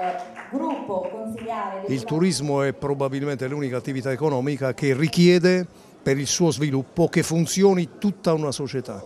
Eh, gruppo consigliare... Il turismo è probabilmente l'unica attività economica che richiede per il suo sviluppo che funzioni tutta una società.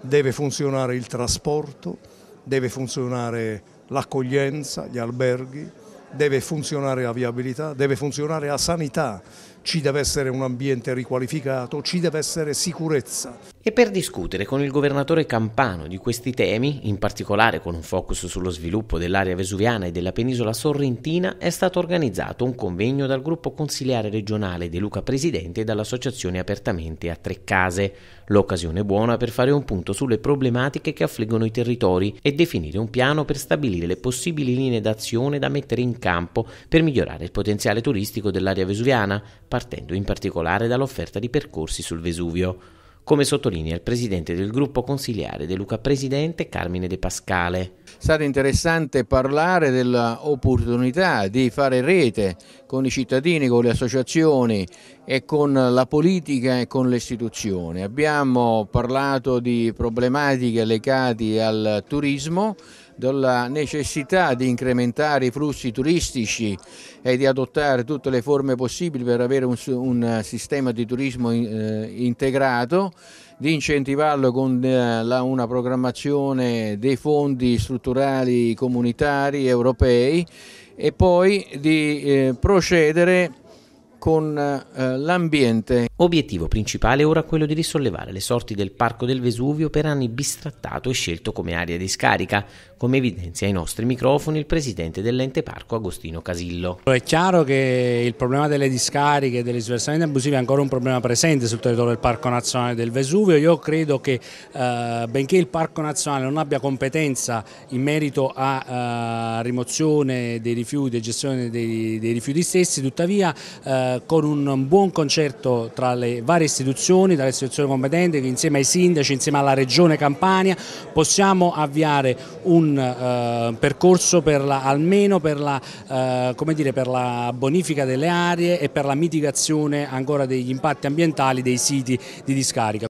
Deve funzionare il trasporto, deve funzionare l'accoglienza, gli alberghi, deve funzionare la viabilità, deve funzionare la sanità, ci deve essere un ambiente riqualificato, ci deve essere sicurezza. E per discutere con il governatore Campano di questi temi, in particolare con un focus sullo sviluppo dell'area vesuviana e della penisola sorrentina, è stato organizzato un convegno dal gruppo consiliare regionale De Luca Presidente e dall'associazione Apertamente a Tre Case. L'occasione buona per fare un punto sulle problematiche che affliggono i territori e definire un piano per stabilire le possibili linee d'azione da mettere in campo per migliorare il potenziale turistico dell'area vesuviana, partendo in particolare dall'offerta di percorsi sul Vesuvio, come sottolinea il presidente del gruppo consiliare De Luca Presidente Carmine De Pascale. È stato interessante parlare dell'opportunità di fare rete con i cittadini, con le associazioni e con la politica e con le istituzioni. Abbiamo parlato di problematiche legate al turismo, della necessità di incrementare i flussi turistici e di adottare tutte le forme possibili per avere un, un sistema di turismo eh, integrato, di incentivarlo con eh, la, una programmazione dei fondi strutturali comunitari europei e poi di eh, procedere con eh, l'ambiente. Obiettivo principale ora quello di risollevare le sorti del Parco del Vesuvio per anni bistrattato e scelto come area di scarica, come evidenzia ai nostri microfoni il presidente dell'ente parco Agostino Casillo. È chiaro che il problema delle discariche e delle sversamenti abusivi è ancora un problema presente sul territorio del Parco Nazionale del Vesuvio. Io credo che eh, benché il Parco Nazionale non abbia competenza in merito a eh, rimozione dei rifiuti e gestione dei, dei rifiuti stessi, tuttavia eh, con un buon concerto tra le varie istituzioni, dalle istituzioni competenti, insieme ai sindaci, insieme alla regione Campania, possiamo avviare un eh, percorso per la, almeno per la, eh, dire, per la, bonifica delle aree e per la mitigazione ancora degli impatti ambientali dei siti di discarica.